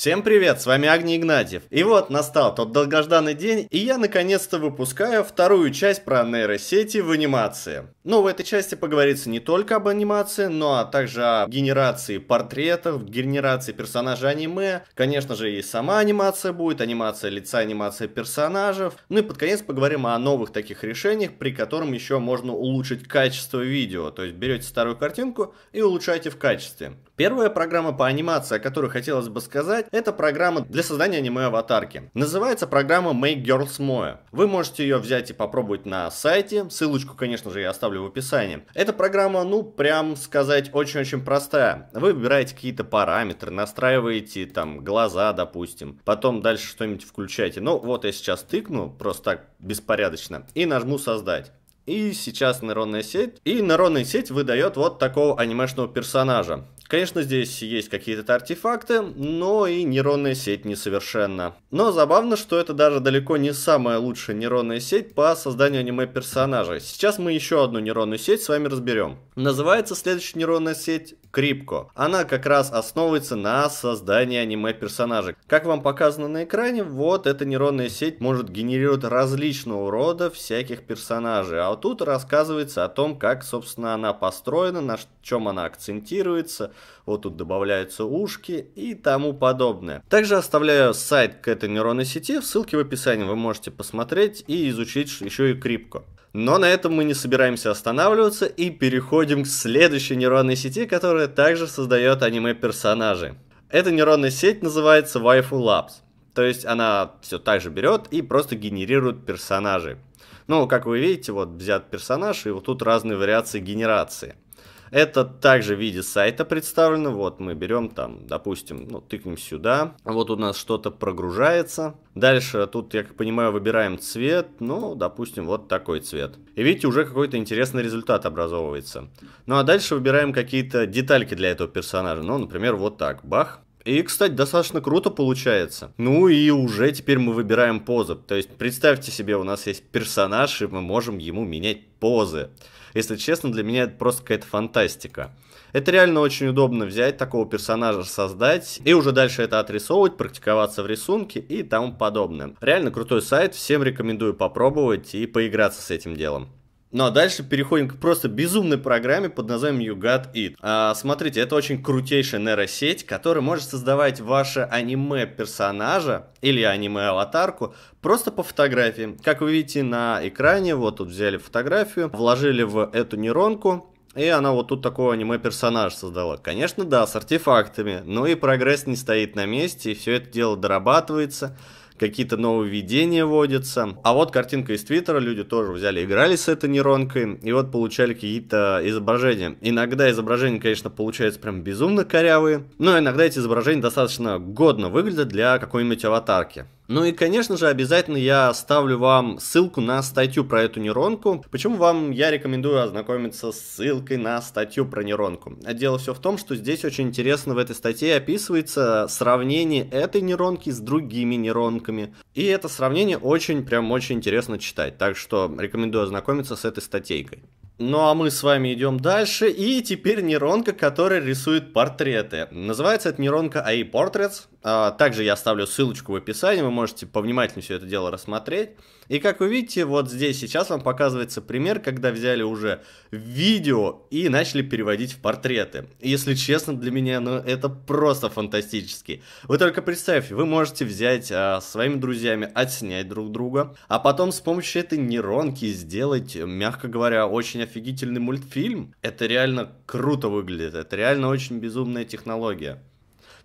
Всем привет, с вами Агни Игнатьев. И вот настал тот долгожданный день, и я наконец-то выпускаю вторую часть про нейросети в анимации. Ну, в этой части поговорится не только об анимации, но а также о генерации портретов, генерации персонажа аниме. Конечно же, и сама анимация будет, анимация лица, анимация персонажев. Ну и под конец поговорим о новых таких решениях, при котором еще можно улучшить качество видео. То есть берете старую картинку и улучшаете в качестве. Первая программа по анимации, о которой хотелось бы сказать, это программа для создания аниме-аватарки. Называется программа Make Girls Moe. Вы можете ее взять и попробовать на сайте. Ссылочку, конечно же, я оставлю в описании. Эта программа, ну, прям сказать, очень-очень простая. Вы выбираете какие-то параметры, настраиваете там глаза, допустим. Потом дальше что-нибудь включаете. Ну, вот я сейчас тыкну, просто так беспорядочно, и нажму создать и сейчас нейронная сеть. И нейронная сеть выдает вот такого анимешного персонажа. Конечно, здесь есть какие-то артефакты, но и нейронная сеть несовершенна. Но забавно, что это даже далеко не самая лучшая нейронная сеть по созданию аниме-персонажа. Сейчас мы еще одну нейронную сеть с вами разберем. Называется следующая нейронная сеть Крипко. Она как раз основывается на создании аниме-персонажей. Как вам показано на экране, вот эта нейронная сеть может генерировать различного рода всяких персонажей. А вот тут рассказывается о том, как, собственно, она построена, на чем она акцентируется. Вот тут добавляются ушки и тому подобное. Также оставляю сайт к этой нейронной сети, ссылки в описании вы можете посмотреть и изучить еще и Крипко. Но на этом мы не собираемся останавливаться и переходим к следующей нейронной сети, которая также создает аниме-персонажи. Эта нейронная сеть называется Waifu Labs. То есть она все так же берет и просто генерирует персонажи. Ну, как вы видите, вот взят персонаж, и вот тут разные вариации генерации – это также в виде сайта представлено. Вот мы берем там, допустим, ну, тыкнем сюда. Вот у нас что-то прогружается. Дальше тут, я как понимаю, выбираем цвет. Ну, допустим, вот такой цвет. И видите, уже какой-то интересный результат образовывается. Ну а дальше выбираем какие-то детальки для этого персонажа. Ну, например, вот так. Бах. И, кстати, достаточно круто получается. Ну и уже теперь мы выбираем позу. То есть представьте себе, у нас есть персонаж, и мы можем ему менять позы. Если честно, для меня это просто какая-то фантастика. Это реально очень удобно взять такого персонажа, создать, и уже дальше это отрисовывать, практиковаться в рисунке и тому подобное. Реально крутой сайт, всем рекомендую попробовать и поиграться с этим делом. Ну а дальше переходим к просто безумной программе под названием You It. А, смотрите, это очень крутейшая нейросеть, которая может создавать ваше аниме-персонажа или аниме-аватарку просто по фотографии. Как вы видите на экране, вот тут взяли фотографию, вложили в эту нейронку, и она вот тут такого аниме-персонаж создала. Конечно, да, с артефактами, но и прогресс не стоит на месте, и все это дело дорабатывается какие-то нововведения вводятся. А вот картинка из Твиттера, люди тоже взяли, играли с этой нейронкой, и вот получали какие-то изображения. Иногда изображения, конечно, получаются прям безумно корявые, но иногда эти изображения достаточно годно выглядят для какой-нибудь аватарки. Ну и, конечно же, обязательно я оставлю вам ссылку на статью про эту нейронку. Почему вам я рекомендую ознакомиться с ссылкой на статью про нейронку? А дело все в том, что здесь очень интересно в этой статье описывается сравнение этой нейронки с другими нейронками. И это сравнение очень, прям очень интересно читать. Так что рекомендую ознакомиться с этой статейкой. Ну а мы с вами идем дальше. И теперь нейронка, которая рисует портреты. Называется это нейронка AI Portraits. А, также я оставлю ссылочку в описании, вы можете повнимательнее все это дело рассмотреть. И как вы видите, вот здесь сейчас вам показывается пример, когда взяли уже видео и начали переводить в портреты. если честно, для меня ну, это просто фантастически. Вы только представьте, вы можете взять а, своими друзьями, отснять друг друга, а потом с помощью этой нейронки сделать, мягко говоря, очень офигительный мультфильм. Это реально круто выглядит, это реально очень безумная технология.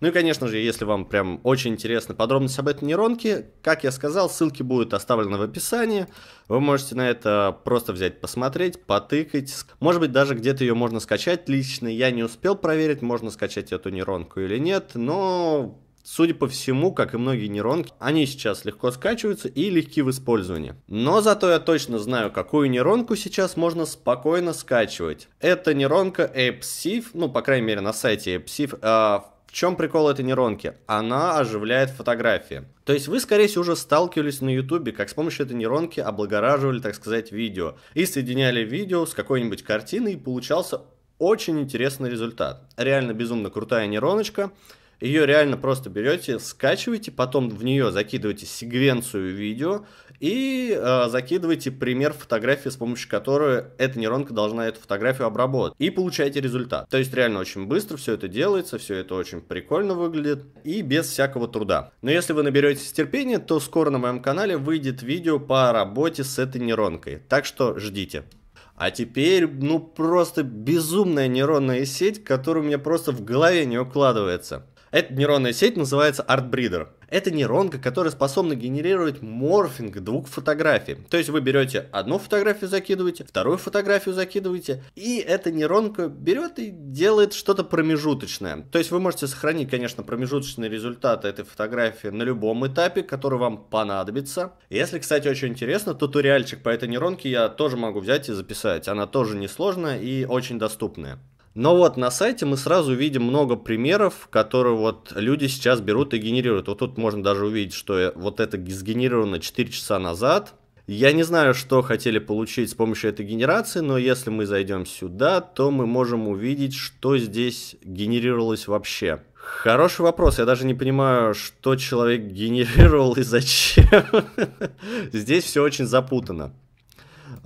Ну и, конечно же, если вам прям очень интересно подробность об этой нейронке, как я сказал, ссылки будут оставлены в описании. Вы можете на это просто взять, посмотреть, потыкать. Может быть, даже где-то ее можно скачать лично. Я не успел проверить, можно скачать эту нейронку или нет, но Судя по всему, как и многие нейронки, они сейчас легко скачиваются и легки в использовании. Но зато я точно знаю, какую нейронку сейчас можно спокойно скачивать. Это нейронка AppSif, ну, по крайней мере, на сайте AppSif, э, в чем прикол этой нейронки? Она оживляет фотографии. То есть вы, скорее всего, уже сталкивались на ютубе, как с помощью этой нейронки облагораживали, так сказать, видео. И соединяли видео с какой-нибудь картиной, и получался очень интересный результат. Реально безумно крутая нейроночка. Ее реально просто берете, скачиваете, потом в нее закидываете секвенцию видео и э, закидываете пример фотографии, с помощью которой эта нейронка должна эту фотографию обработать. И получаете результат. То есть реально очень быстро все это делается, все это очень прикольно выглядит и без всякого труда. Но если вы наберетесь терпения, то скоро на моем канале выйдет видео по работе с этой нейронкой. Так что ждите. А теперь, ну просто безумная нейронная сеть, которая у меня просто в голове не укладывается. Эта нейронная сеть называется ArtBreeder. Это нейронка, которая способна генерировать морфинг двух фотографий. То есть вы берете одну фотографию, закидываете, вторую фотографию закидываете, и эта нейронка берет и делает что-то промежуточное. То есть вы можете сохранить, конечно, промежуточные результаты этой фотографии на любом этапе, который вам понадобится. Если, кстати, очень интересно, то туториальчик по этой нейронке я тоже могу взять и записать. Она тоже несложная и очень доступная. Но вот на сайте мы сразу видим много примеров, которые вот люди сейчас берут и генерируют. Вот тут можно даже увидеть, что э, вот это сгенерировано 4 часа назад. Я не знаю, что хотели получить с помощью этой генерации, но если мы зайдем сюда, то мы можем увидеть, что здесь генерировалось вообще. Хороший вопрос. Я даже не понимаю, что человек генерировал и зачем. Здесь все очень запутано.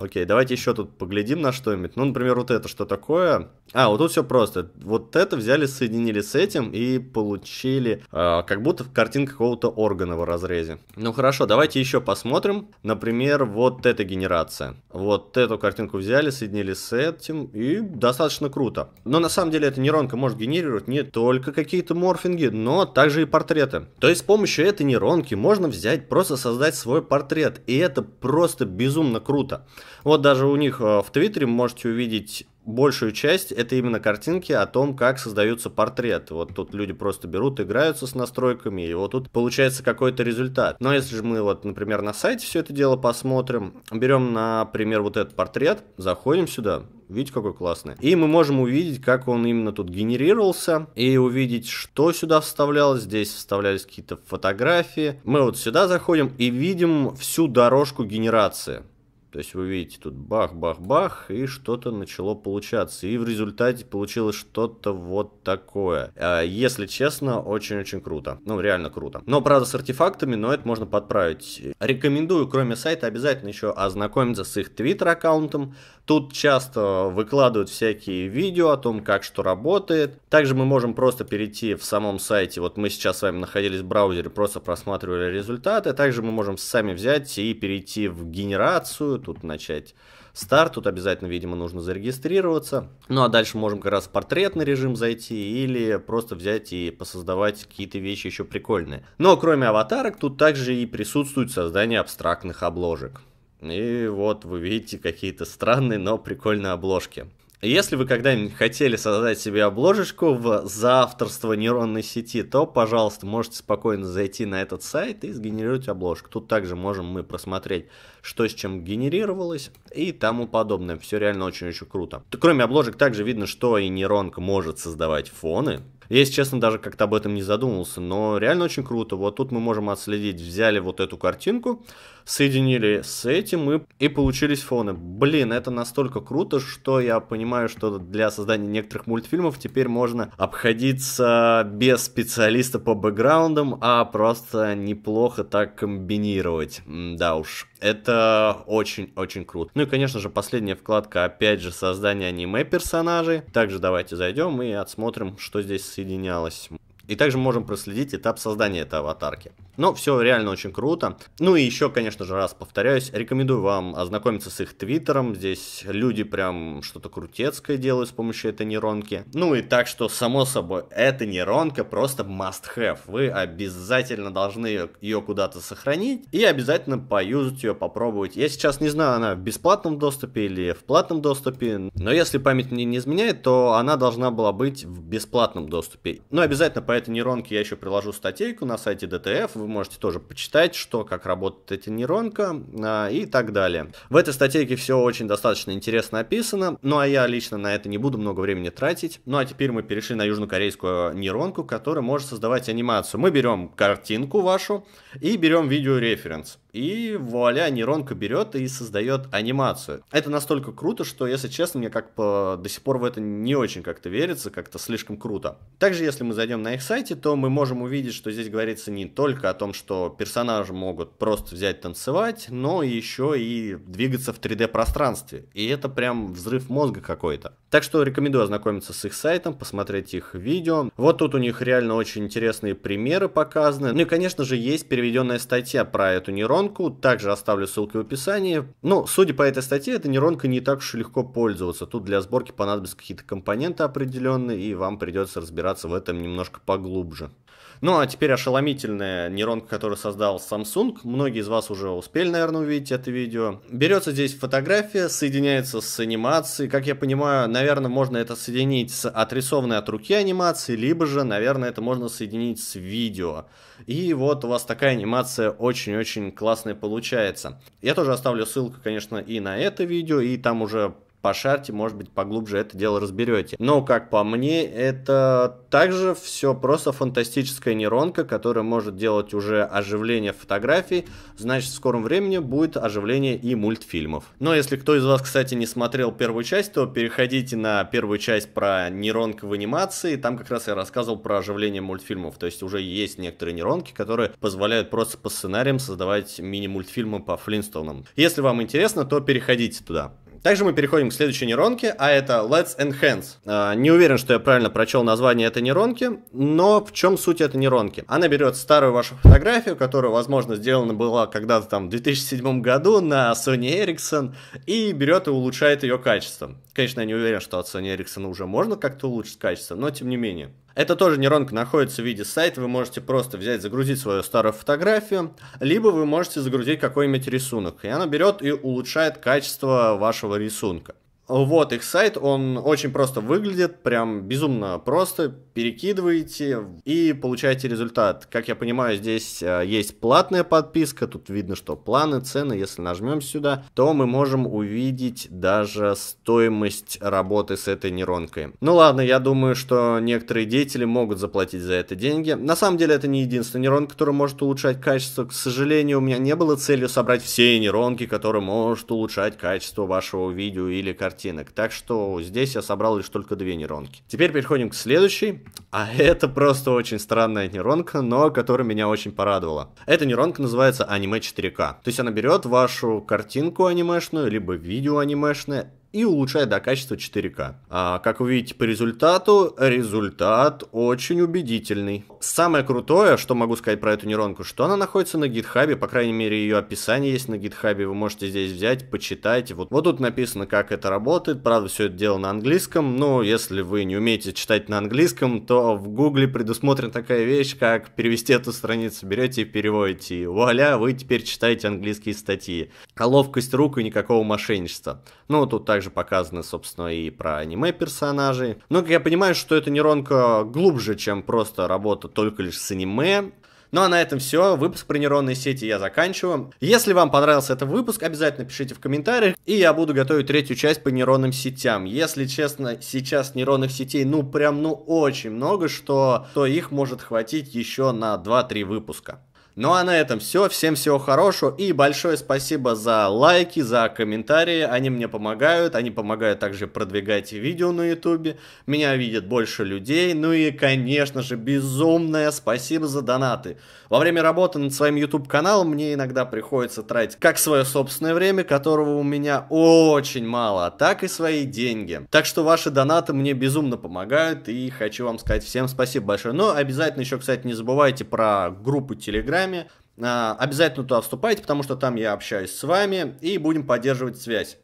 Окей, давайте еще тут поглядим на что-нибудь. Ну, например, вот это что такое? А, вот тут все просто. Вот это взяли, соединили с этим и получили э, как будто картинка какого-то органа в разрезе. Ну хорошо, давайте еще посмотрим. Например, вот эта генерация. Вот эту картинку взяли, соединили с этим и достаточно круто. Но на самом деле эта нейронка может генерировать не только какие-то морфинги, но также и портреты. То есть с помощью этой нейронки можно взять, просто создать свой портрет. И это просто безумно круто. Вот даже у них э, в Твиттере можете увидеть большую часть это именно картинки о том, как создаются портреты. Вот тут люди просто берут, играются с настройками, и вот тут получается какой-то результат. Но если же мы вот, например, на сайте все это дело посмотрим, берем, например, вот этот портрет, заходим сюда, Видите, какой классный. И мы можем увидеть, как он именно тут генерировался, и увидеть, что сюда вставлялось. Здесь вставлялись какие-то фотографии. Мы вот сюда заходим и видим всю дорожку генерации. То есть вы видите тут бах-бах-бах, и что-то начало получаться. И в результате получилось что-то вот такое. А, если честно, очень-очень круто. Ну, реально круто. Но, правда, с артефактами, но это можно подправить. Рекомендую, кроме сайта, обязательно еще ознакомиться с их твиттер-аккаунтом. Тут часто выкладывают всякие видео о том, как что работает. Также мы можем просто перейти в самом сайте. Вот мы сейчас с вами находились в браузере, просто просматривали результаты. Также мы можем сами взять и перейти в генерацию, тут начать старт. Тут обязательно, видимо, нужно зарегистрироваться. Ну а дальше можем как раз в портретный режим зайти или просто взять и посоздавать какие-то вещи еще прикольные. Но кроме аватарок, тут также и присутствует создание абстрактных обложек. И вот вы видите какие-то странные, но прикольные обложки. Если вы когда-нибудь хотели создать себе обложечку в авторство нейронной сети, то, пожалуйста, можете спокойно зайти на этот сайт и сгенерировать обложку. Тут также можем мы просмотреть, что с чем генерировалось и тому подобное. Все реально очень-очень круто. Кроме обложек, также видно, что и нейронка может создавать фоны. Я, если честно, даже как-то об этом не задумывался, но реально очень круто. Вот тут мы можем отследить, взяли вот эту картинку, соединили с этим и, и получились фоны. Блин, это настолько круто, что я понимаю, понимаю, что для создания некоторых мультфильмов теперь можно обходиться без специалиста по бэкграундам, а просто неплохо так комбинировать. Да уж, это очень-очень круто. Ну и, конечно же, последняя вкладка, опять же, создание аниме персонажей. Также давайте зайдем и отсмотрим, что здесь соединялось. И также можем проследить этап создания этой аватарки. Но все реально очень круто. Ну и еще, конечно же, раз повторяюсь, рекомендую вам ознакомиться с их твиттером. Здесь люди прям что-то крутецкое делают с помощью этой нейронки. Ну и так что, само собой, эта нейронка просто must have. Вы обязательно должны ее, ее куда-то сохранить и обязательно поюзать ее, попробовать. Я сейчас не знаю, она в бесплатном доступе или в платном доступе, но если память мне не изменяет, то она должна была быть в бесплатном доступе. Но обязательно по этой нейронке я еще приложу статейку на сайте DTF, вы можете тоже почитать, что, как работает эта нейронка а, и так далее. В этой статейке все очень достаточно интересно описано, ну а я лично на это не буду много времени тратить. Ну а теперь мы перешли на южнокорейскую нейронку, которая может создавать анимацию. Мы берем картинку вашу и берем видеореференс. И вуаля, нейронка берет и создает анимацию. Это настолько круто, что, если честно, мне как по... до сих пор в это не очень как-то верится, как-то слишком круто. Также, если мы зайдем на их сайте, то мы можем увидеть, что здесь говорится не только о том, что персонажи могут просто взять танцевать, но еще и двигаться в 3D-пространстве. И это прям взрыв мозга какой-то. Так что рекомендую ознакомиться с их сайтом, посмотреть их видео. Вот тут у них реально очень интересные примеры показаны. Ну и, конечно же, есть переведенная статья про эту нейронку, нейронку, также оставлю ссылки в описании. Но судя по этой статье, эта нейронка не так уж и легко пользоваться. Тут для сборки понадобятся какие-то компоненты определенные, и вам придется разбираться в этом немножко поглубже. Ну а теперь ошеломительная нейронка, которую создал Samsung. Многие из вас уже успели, наверное, увидеть это видео. Берется здесь фотография, соединяется с анимацией. Как я понимаю, наверное, можно это соединить с отрисованной от руки анимацией, либо же, наверное, это можно соединить с видео. И вот у вас такая анимация очень-очень классная получается. Я тоже оставлю ссылку, конечно, и на это видео, и там уже пошарьте, может быть, поглубже это дело разберете. Но, как по мне, это также все просто фантастическая нейронка, которая может делать уже оживление фотографий, значит, в скором времени будет оживление и мультфильмов. Но если кто из вас, кстати, не смотрел первую часть, то переходите на первую часть про нейронка в анимации, там как раз я рассказывал про оживление мультфильмов, то есть уже есть некоторые нейронки, которые позволяют просто по сценариям создавать мини-мультфильмы по Флинстонам. Если вам интересно, то переходите туда. Также мы переходим к следующей нейронке, а это Let's Enhance. А, не уверен, что я правильно прочел название этой нейронки, но в чем суть этой нейронки? Она берет старую вашу фотографию, которая, возможно, сделана была когда-то там в 2007 году на Sony Ericsson, и берет и улучшает ее качество. Конечно, я не уверен, что от Sony Ericsson уже можно как-то улучшить качество, но тем не менее. Это тоже нейронка находится в виде сайта, вы можете просто взять, загрузить свою старую фотографию, либо вы можете загрузить какой-нибудь рисунок, и она берет и улучшает качество вашего рисунка. Вот их сайт, он очень просто выглядит, прям безумно просто. Перекидываете и получаете результат. Как я понимаю, здесь э, есть платная подписка, тут видно, что планы, цены. Если нажмем сюда, то мы можем увидеть даже стоимость работы с этой нейронкой. Ну ладно, я думаю, что некоторые деятели могут заплатить за это деньги. На самом деле это не единственная нейронка, которая может улучшать качество. К сожалению, у меня не было целью собрать все нейронки, которые могут улучшать качество вашего видео или картинки картинок. Так что здесь я собрал лишь только две нейронки. Теперь переходим к следующей. А это просто очень странная нейронка, но которая меня очень порадовала. Эта нейронка называется аниме 4К. То есть она берет вашу картинку анимешную, либо видео анимешное и улучшает до качества 4К. А, как вы видите по результату, результат очень убедительный. Самое крутое, что могу сказать про эту нейронку, что она находится на гитхабе, по крайней мере ее описание есть на гитхабе, вы можете здесь взять, почитать. Вот, вот тут написано, как это работает, правда все это дело на английском, но если вы не умеете читать на английском, то в гугле предусмотрена такая вещь, как перевести эту страницу, берете и переводите, и вуаля, вы теперь читаете английские статьи. А ловкость рук и никакого мошенничества. Ну, тут так также показаны, собственно, и про аниме персонажей. Но, как я понимаю, что это нейронка глубже, чем просто работа только лишь с аниме. Ну а на этом все. Выпуск про нейронные сети я заканчиваю. Если вам понравился этот выпуск, обязательно пишите в комментариях, и я буду готовить третью часть по нейронным сетям. Если честно, сейчас нейронных сетей, ну прям, ну очень много, что то их может хватить еще на 2-3 выпуска. Ну а на этом все. Всем всего хорошего и большое спасибо за лайки, за комментарии. Они мне помогают. Они помогают также продвигать видео на ютубе. Меня видит больше людей. Ну и, конечно же, безумное спасибо за донаты. Во время работы над своим YouTube каналом мне иногда приходится тратить как свое собственное время, которого у меня очень мало, а так и свои деньги. Так что ваши донаты мне безумно помогают и хочу вам сказать всем спасибо большое. Но обязательно еще, кстати, не забывайте про группу Telegram вами. А, обязательно туда вступайте, потому что там я общаюсь с вами и будем поддерживать связь.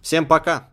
Всем пока!